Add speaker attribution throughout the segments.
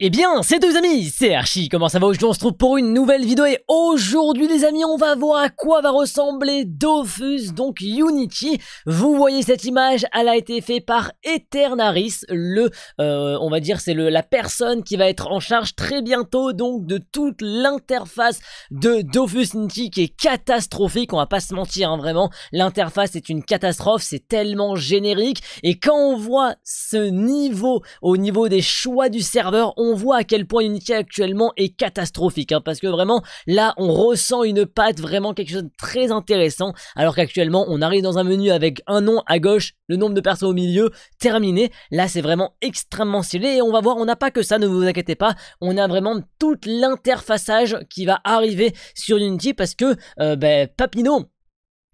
Speaker 1: Eh bien, c'est deux amis, c'est Archie, comment ça va Aujourd'hui on se trouve pour une nouvelle vidéo et aujourd'hui les amis on va voir à quoi va ressembler Dofus, donc Unity. Vous voyez cette image, elle a été faite par Eternaris, le, euh, on va dire c'est la personne qui va être en charge très bientôt donc de toute l'interface de Dofus Unity qui est catastrophique, on va pas se mentir hein, vraiment, l'interface est une catastrophe, c'est tellement générique et quand on voit ce niveau au niveau des choix du serveur, on voit à quel point Unity actuellement est catastrophique, hein, parce que vraiment, là, on ressent une patte, vraiment quelque chose de très intéressant, alors qu'actuellement, on arrive dans un menu avec un nom à gauche, le nombre de personnes au milieu, terminé. Là, c'est vraiment extrêmement stylé, et on va voir, on n'a pas que ça, ne vous inquiétez pas, on a vraiment tout l'interfaçage qui va arriver sur Unity, parce que, euh, ben Papino,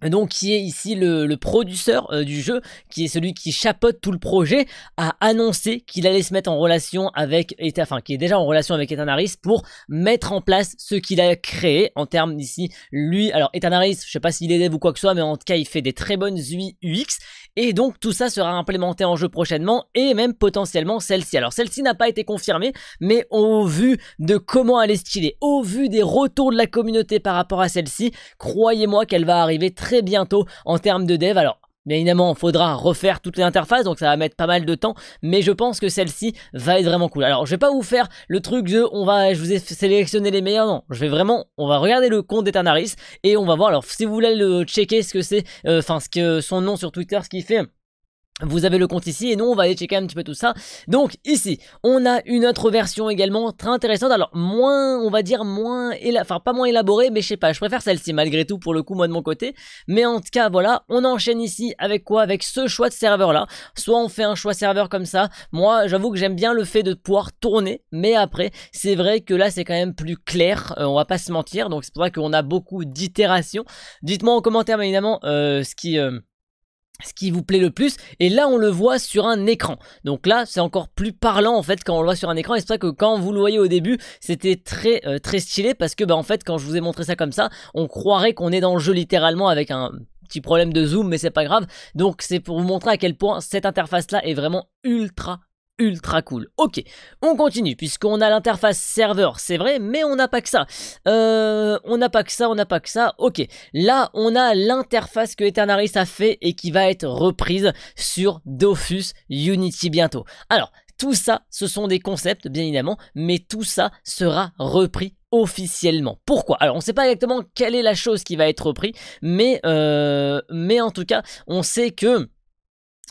Speaker 1: donc qui est ici le, le producteur euh, du jeu, qui est celui qui chapote tout le projet, a annoncé qu'il allait se mettre en relation avec, enfin qui est déjà en relation avec Eternaris pour mettre en place ce qu'il a créé en termes d'ici lui. Alors Eternaris, je sais pas s'il est dev ou quoi que ce soit, mais en tout cas il fait des très bonnes UI UX et donc tout ça sera implémenté en jeu prochainement et même potentiellement celle-ci. Alors celle-ci n'a pas été confirmée, mais au vu de comment elle est stylée, au vu des retours de la communauté par rapport à celle-ci, croyez-moi qu'elle va arriver très bientôt en termes de dev. Alors Bien évidemment, il faudra refaire toutes les interfaces, donc ça va mettre pas mal de temps, mais je pense que celle-ci va être vraiment cool. Alors, je vais pas vous faire le truc de on va, je vous ai sélectionné les meilleurs, non. Je vais vraiment, on va regarder le compte d'Eternaris et on va voir. Alors, si vous voulez le checker, ce que c'est, euh, enfin, ce que son nom sur Twitter, ce qu'il fait. Vous avez le compte ici et nous on va aller checker un petit peu tout ça. Donc ici, on a une autre version également très intéressante. Alors moins, on va dire moins, enfin pas moins élaborée, mais je sais pas, je préfère celle-ci malgré tout pour le coup moi de mon côté. Mais en tout cas voilà, on enchaîne ici avec quoi Avec ce choix de serveur là. Soit on fait un choix serveur comme ça. Moi j'avoue que j'aime bien le fait de pouvoir tourner, mais après c'est vrai que là c'est quand même plus clair, euh, on va pas se mentir. Donc c'est pour ça qu'on a beaucoup d'itérations. Dites-moi en commentaire évidemment euh, ce qui... Euh, ce qui vous plaît le plus. Et là, on le voit sur un écran. Donc là, c'est encore plus parlant en fait quand on le voit sur un écran. Et c'est vrai que quand vous le voyez au début, c'était très euh, très stylé parce que bah en fait, quand je vous ai montré ça comme ça, on croirait qu'on est dans le jeu littéralement avec un petit problème de zoom, mais c'est pas grave. Donc c'est pour vous montrer à quel point cette interface là est vraiment ultra ultra cool. Ok, on continue, puisqu'on a l'interface serveur, c'est vrai, mais on n'a pas que ça. Euh, on n'a pas que ça, on n'a pas que ça. Ok, là, on a l'interface que Eternaris a fait et qui va être reprise sur Dofus Unity bientôt. Alors, tout ça, ce sont des concepts, bien évidemment, mais tout ça sera repris officiellement. Pourquoi Alors on ne sait pas exactement quelle est la chose qui va être reprise, mais, euh, mais en tout cas, on sait que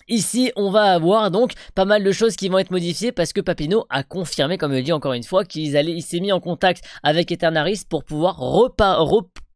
Speaker 1: Ici, on va avoir donc pas mal de choses qui vont être modifiées parce que Papino a confirmé, comme je le dit encore une fois, qu'il s'est mis en contact avec Eternaris pour pouvoir repa,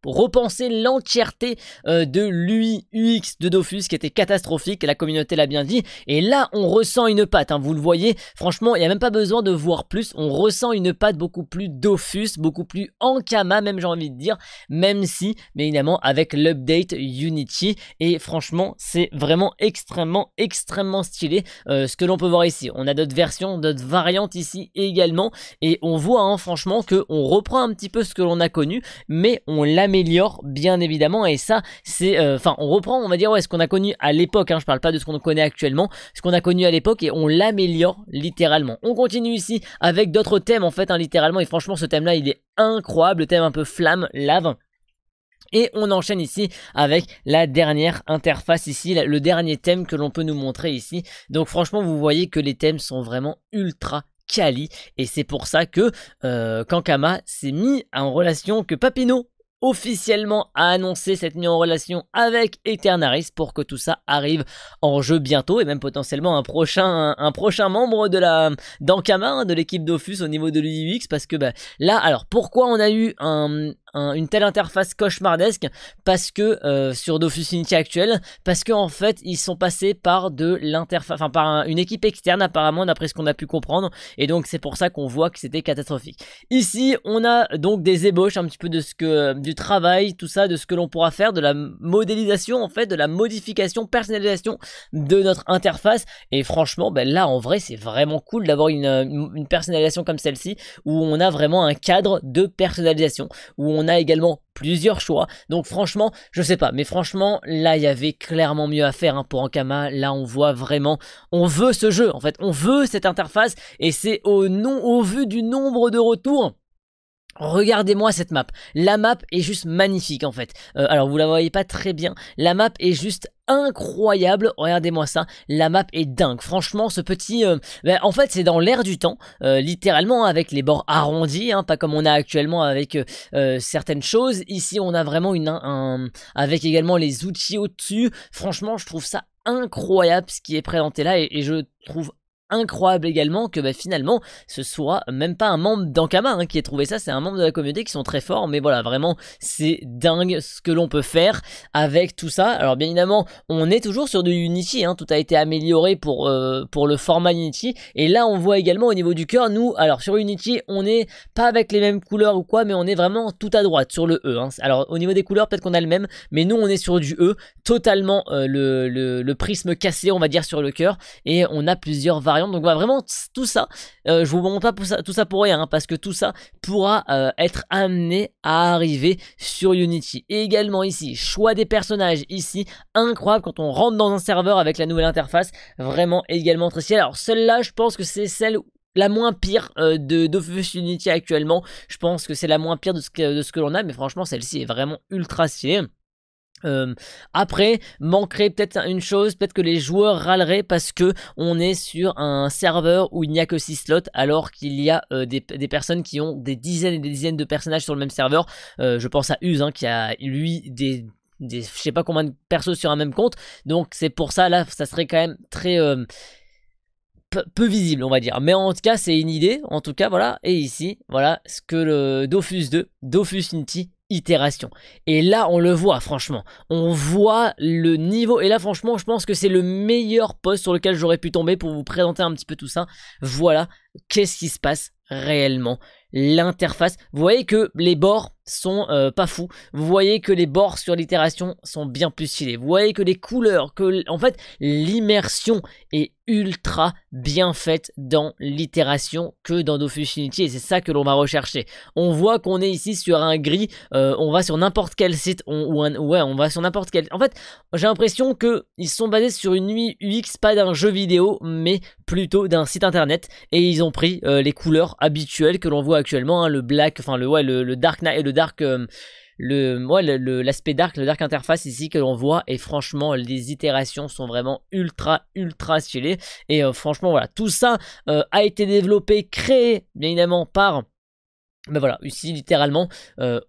Speaker 1: repenser l'entièreté euh, de l'UI UX de Dofus qui était catastrophique, la communauté l'a bien dit, et là on ressent une patte, hein, vous le voyez, franchement il n'y a même pas besoin de voir plus, on ressent une patte beaucoup plus Dofus, beaucoup plus Ankama même j'ai envie de dire, même si, mais évidemment avec l'update Unity, et franchement c'est vraiment extrêmement extrêmement stylé euh, ce que l'on peut voir ici, on a d'autres versions, d'autres variantes ici également, et on voit hein, franchement que reprend un petit peu ce que l'on a connu, mais on l'a Améliore bien évidemment et ça c'est euh, enfin on reprend on va dire ouais ce qu'on a connu à l'époque hein, je parle pas de ce qu'on connaît actuellement ce qu'on a connu à l'époque et on l'améliore littéralement on continue ici avec d'autres thèmes en fait hein, littéralement et franchement ce thème là il est incroyable le thème un peu flamme lave et on enchaîne ici avec la dernière interface ici, le dernier thème que l'on peut nous montrer ici. Donc franchement, vous voyez que les thèmes sont vraiment ultra quali et c'est pour ça que euh, Kankama s'est mis en relation que Papino officiellement a annoncé cette mise en relation avec Eternaris pour que tout ça arrive en jeu bientôt et même potentiellement un prochain, un, prochain membre de la d'Ankama, hein, de l'équipe d'Ophus au niveau de l'UX parce que bah, là, alors pourquoi on a eu un, une telle interface cauchemardesque parce que euh, sur Dofus Unity actuel, parce qu'en en fait ils sont passés par de l'interface, enfin par une équipe externe apparemment d'après ce qu'on a pu comprendre, et donc c'est pour ça qu'on voit que c'était catastrophique. Ici on a donc des ébauches un petit peu de ce que euh, du travail, tout ça, de ce que l'on pourra faire, de la modélisation en fait, de la modification, personnalisation de notre interface, et franchement ben là en vrai c'est vraiment cool d'avoir une, euh, une personnalisation comme celle-ci où on a vraiment un cadre de personnalisation où on on a également plusieurs choix. Donc franchement, je sais pas. Mais franchement, là, il y avait clairement mieux à faire hein, pour Ankama. Là, on voit vraiment, on veut ce jeu. En fait, on veut cette interface. Et c'est au, nom, au vu du nombre de retours Regardez-moi cette map. La map est juste magnifique en fait. Euh, alors vous la voyez pas très bien. La map est juste incroyable. Regardez-moi ça. La map est dingue. Franchement, ce petit... Euh, ben, en fait, c'est dans l'air du temps. Euh, littéralement, hein, avec les bords arrondis. Hein, pas comme on a actuellement avec certaines choses. Ici, on a vraiment une... avec également les outils au-dessus. Franchement, je trouve ça incroyable ce qui est présenté là. et, et je trouve incroyable également que bah, finalement ce soit même pas un membre d'Ankama hein, qui ait trouvé ça, c'est un membre de la communauté qui sont très forts, mais voilà, vraiment c'est dingue ce que l'on peut faire avec tout ça. Alors bien évidemment, on est toujours sur du Unity, hein. tout a été amélioré pour, euh, pour le format Unity, et là on voit également au niveau du cœur, nous, alors sur Unity, on n'est pas avec les mêmes couleurs ou quoi, mais on est vraiment tout à droite sur le E. Hein. Alors au niveau des couleurs, peut-être qu'on a le même, mais nous on est sur du E, totalement euh, le, le prisme cassé, on va dire, sur le cœur, et on a plusieurs variantes donc bah, vraiment tout ça, euh, je vous montre pas tout ça, pour rien, hein, parce que tout ça pourra euh, être amené à arriver sur Unity. Et également ici, choix des personnages ici, incroyable quand on rentre dans un serveur avec la nouvelle interface, vraiment également très ciel. Alors celle-là, je pense que c'est celle la moins pire euh, de Unity actuellement. Je pense que c'est la moins pire de ce que, de ce que l'on a, mais franchement, celle-ci est vraiment ultra stylée. Euh, après, manquerait peut-être une chose, peut-être que les joueurs râleraient parce que on est sur un serveur où il n'y a que 6 slots alors qu'il y a euh, des, personnes qui ont des dizaines et des dizaines de personnages sur le même serveur. Euh, je pense à Uz hein, qui a lui des je sais pas combien de persos sur un même compte. Donc c'est pour ça là, ça serait quand même très peu visible, on va dire. Mais en tout cas, c'est une idée. En tout cas, voilà. Et ici, voilà ce que le Dofus 2, Dofus Unity itération. Et là, on le voit, franchement. On voit le niveau. Et là, franchement, je pense que c'est le meilleur poste sur lequel j'aurais pu tomber pour vous présenter un petit peu tout ça. Voilà, qu'est-ce qui se passe réellement l'interface. Vous voyez que les bords sont euh, pas fous. Vous voyez que les bords sur l'itération sont bien plus stylés, Vous voyez que les couleurs, que en fait l'immersion est ultra bien faite dans l'itération que dans Dofus Unity et c'est ça que l'on va rechercher. On voit qu'on est ici sur un gris, euh, on va sur n'importe quel site, ou ouais on va sur n'importe quel... En fait j'ai l'impression que ils sont basés sur une UX pas d'un jeu vidéo mais plutôt d'un site internet et ils ont pris euh, les couleurs habituelles que l'on voit actuellement, hein, le black, enfin le, ouais, le, dark, le dark, euh, le, l'aspect dark, le dark interface ici que l'on voit, et franchement, les itérations sont vraiment ultra, ultra stylées. Et euh, franchement, voilà, tout ça euh, a été développé, créé, bien évidemment, par, Mais ben voilà, ici littéralement,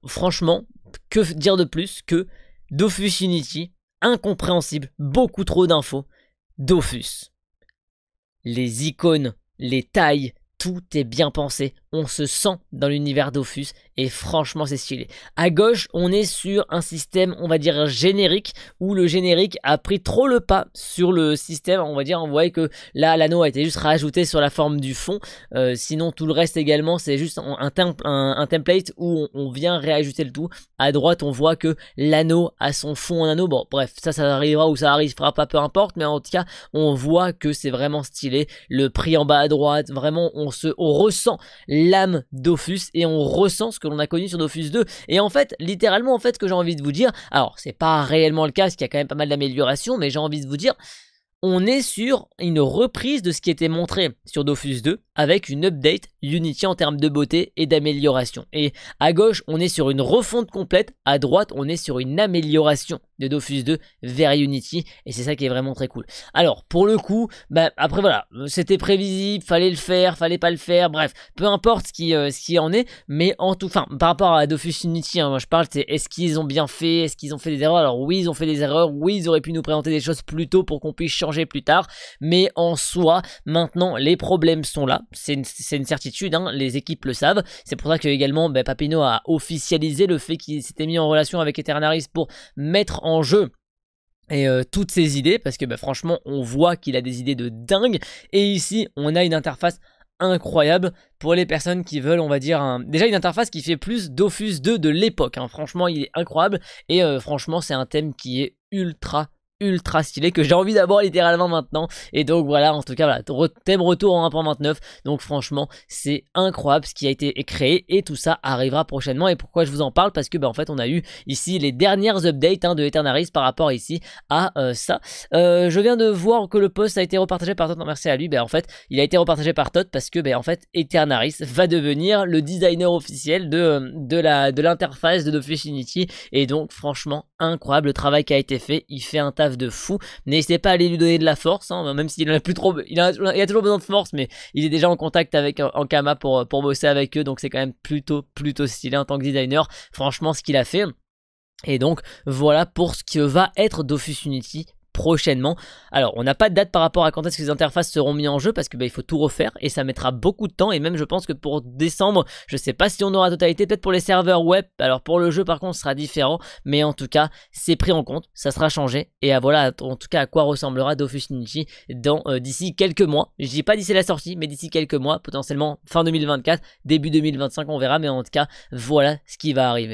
Speaker 1: franchement, que dire de plus que Dofus Unity, incompréhensible, beaucoup trop d'infos, Dofus. Les icônes, les tailles, tout est bien pensé on se sent dans l'univers Dofus et franchement c'est stylé. À gauche, on est sur un système, on va dire générique où le générique a pris trop le pas sur le système, on va dire on voit que là l'anneau a été juste rajouté sur la forme du fond. Euh, sinon tout le reste également, c'est juste un, template où on, vient réajuster le tout. À droite, on voit que l'anneau a son fond en anneau. Bon, bref, ça ça arrivera ou ça arrivera pas peu importe, mais en tout cas, on voit que c'est vraiment stylé. Le prix en bas à droite, vraiment on se on ressent l'âme Dofus et on ressent ce que l'on a connu sur Dofus 2. Et en fait, littéralement, en fait, ce que j'ai envie de vous dire, alors c'est pas réellement le cas, parce qu'il y a quand même pas mal d'améliorations, mais j'ai envie de vous dire, on est sur une reprise de ce qui était montré sur Dofus 2 avec une update Unity en termes de beauté et d'amélioration. Et à gauche, on est sur une refonte complète, à droite, on est sur une amélioration de Dofus 2 vers Unity et c'est ça qui est vraiment très cool. Alors pour le coup, ben après voilà, c'était prévisible, fallait le faire, fallait pas le faire, bref, peu importe ce qui, euh, ce en est, mais en tout, enfin par rapport à Dofus Unity, hein, moi je parle, c'est est-ce qu'ils ont bien fait, est-ce qu'ils ont fait des erreurs, alors oui ils ont fait des erreurs, oui ils auraient pu nous présenter des choses plus tôt pour qu'on puisse changer plus tard, mais en soi, maintenant les problèmes sont là, c'est une, certitude, hein, les équipes le savent, c'est pour ça que également bah, Papino a officialisé le fait qu'il s'était mis en relation avec Eternaris pour mettre en jeu et euh, toutes ces idées parce que bah, franchement on voit qu'il a des idées de dingue et ici on a une interface incroyable pour les personnes qui veulent on va dire déjà une interface qui fait plus Dofus 2 de l'époque hein. franchement il est incroyable et euh, franchement c'est un thème qui est ultra ultra stylé que j'ai envie d'avoir littéralement maintenant. Et donc voilà, en tout cas, voilà, thème retour en hein, 1.29. Donc franchement, c'est incroyable ce qui a été créé et tout ça arrivera prochainement. Et pourquoi je vous en parle Parce que bah, en fait, on a eu ici les dernières updates hein, de Eternaris par rapport ici à euh, ça. Euh, je viens de voir que le post a été repartagé par Tot. merci à lui. ben en fait, il a été repartagé par Todd parce que bah, en fait, Eternaris va devenir le designer officiel de, euh, de la de l'interface de Et donc franchement, incroyable le travail qui a été fait. Il fait un taf de fou. N'hésitez pas à aller lui donner de la force, hein, même s'il en a plus trop, il a, toujours besoin de force, mais il est déjà en contact avec euh, Ankama pour, euh, pour bosser avec eux, donc c'est quand même plutôt, plutôt stylé en tant que designer. Franchement, ce qu'il a fait. Et donc voilà pour ce qui va être Dofus Unity prochainement. Alors, on n'a pas de date par rapport à quand est-ce que les interfaces seront mises en jeu parce que bah, il faut tout refaire et ça mettra beaucoup de temps. Et même, je pense que pour décembre, je sais pas si on aura totalité, peut-être pour les serveurs web. Alors, pour le jeu, par contre, ce sera différent, mais en tout cas, c'est pris en compte, ça sera changé. Et voilà, en tout cas, à quoi ressemblera Dofus Ninji dans euh, d'ici quelques mois. Je dis pas d'ici la sortie, mais d'ici quelques mois, potentiellement fin 2024, début 2025, on verra. Mais en tout cas, voilà ce qui va arriver.